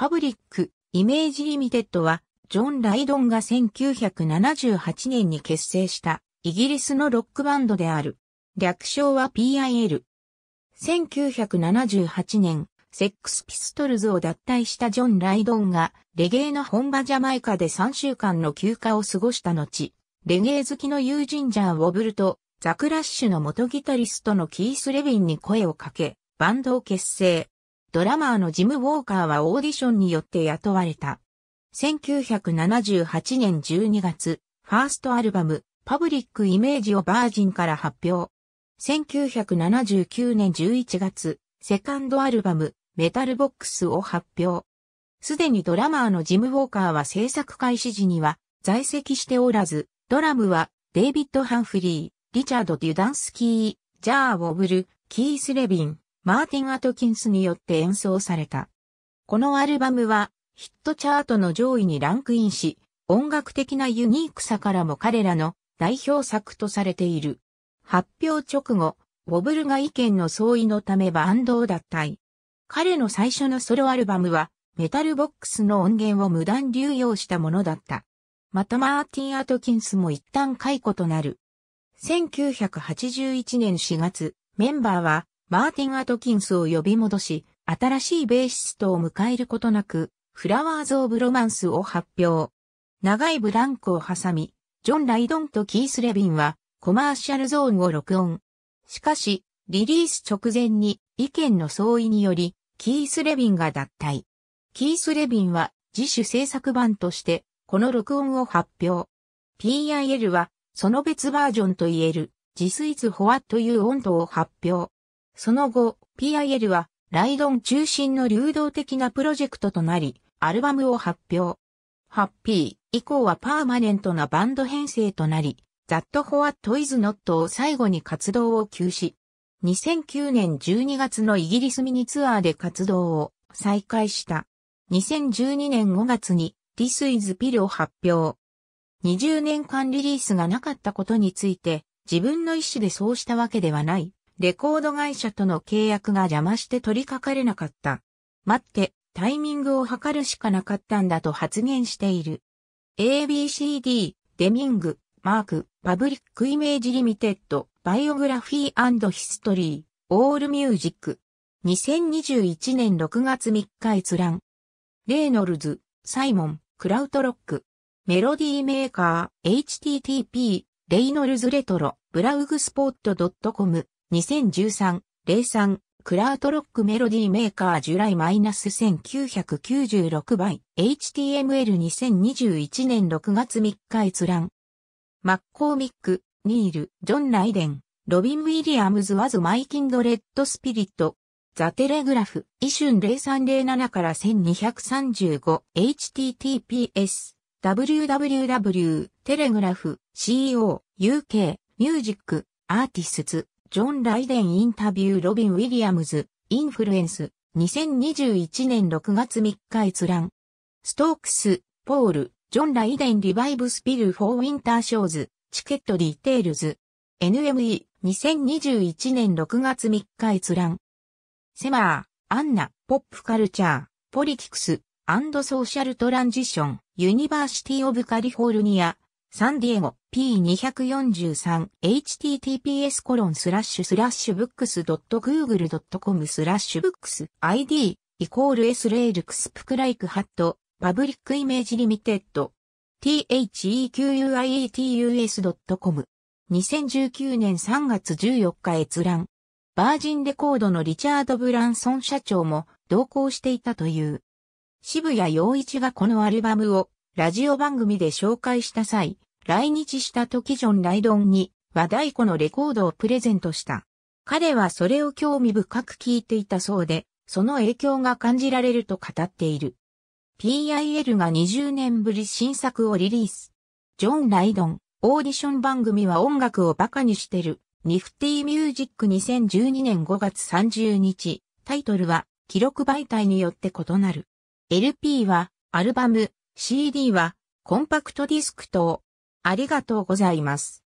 パブリック・イメージ・リミテッドは、ジョン・ライドンが1978年に結成したイギリスのロックバンドである。略称は PIL。1978年、セックスピストルズを脱退したジョン・ライドンが、レゲエの本場ジャマイカで3週間の休暇を過ごした後、レゲエ好きの友人ジャー・ウォブルと、ザ・クラッシュの元ギタリストのキース・レビンに声をかけ、バンドを結成。ドラマーのジム・ウォーカーはオーディションによって雇われた。1978年12月、ファーストアルバム、パブリック・イメージをバージンから発表。1979年11月、セカンドアルバム、メタルボックスを発表。すでにドラマーのジム・ウォーカーは制作開始時には在籍しておらず、ドラムはデイビッド・ハンフリー、リチャード・デュダンスキー、ジャー・ウォブル、キース・レビン、マーティン・アトキンスによって演奏された。このアルバムはヒットチャートの上位にランクインし、音楽的なユニークさからも彼らの代表作とされている。発表直後、ウォブルが意見の相違のためバンドを脱退。彼の最初のソロアルバムは、メタルボックスの音源を無断流用したものだった。またマーティン・アトキンスも一旦解雇となる。1981年4月、メンバーはマーティン・アトキンスを呼び戻し、新しいベーシストを迎えることなく、フラワーズ・オブ・ロマンスを発表。長いブランクを挟み、ジョン・ライドンとキース・レビンは、コマーシャルゾーンを録音。しかし、リリース直前に意見の相違により、キース・レビンが脱退。キース・レビンは自主制作版として、この録音を発表。PIL は、その別バージョンと言える、ジス・イフホアという音頭を発表。その後、PIL はライドン中心の流動的なプロジェクトとなり、アルバムを発表。ハッピー以降はパーマネントなバンド編成となり、ザットフォアトイズノットを最後に活動を休止。2009年12月のイギリスミニツアーで活動を再開した。2012年5月に This is Pill を発表。20年間リリースがなかったことについて、自分の意思でそうしたわけではないレコード会社との契約が邪魔して取りかかれなかった。待って、タイミングを測るしかなかったんだと発言している。ABCD、デミング、マーク、パブリックイメージリミテッド、バイオグラフィーヒストリー、オールミュージック。2021年6月3日閲覧。レイノルズ、サイモン、クラウトロック。メロディーメーカー、http、レイノルズレトロ、ブラウグスポット .com。2013-03クラートロックメロディーメーカージュライマイナス1996倍 HTML2021 年6月3日閲覧マッコーミック、ニール、ジョン・ライデン、ロビン・ウィリアムズ・ワズ・マイキンド・レッド・スピリット、ザ・テレグラフ、イシュン0307から 1235https www テレグラフ co uk ミュージックアーティスツジョン・ライデンインタビューロビン・ウィリアムズ、インフルエンス、2021年6月3日閲覧。ストークス、ポール、ジョン・ライデンリバイブスピル・フォー・ウィンター・ショーズ、チケット・ディテールズ。NME、2021年6月3日閲覧。セマー、アンナ、ポップ・カルチャー、ポリティクス、アンド・ソーシャル・トランジション、ユニバーシティ・オブ・カリフォルニア、サンディエゴ P243https コロンスラッシュスラッシュブックス .google.com スラッシュブックス ID イコール S レールクスプクライクハットパブリックイメージリミテッド thequietus.com 2019年3月14日閲覧バージンレコードのリチャード・ブランソン社長も同行していたという渋谷陽一がこのアルバムをラジオ番組で紹介した際、来日した時ジョン・ライドンに和太鼓のレコードをプレゼントした。彼はそれを興味深く聞いていたそうで、その影響が感じられると語っている。PIL が20年ぶり新作をリリース。ジョン・ライドン、オーディション番組は音楽をバカにしてる。ニフティミュージック2012年5月30日。タイトルは、記録媒体によって異なる。LP は、アルバム、CD はコンパクトディスク等。ありがとうございます。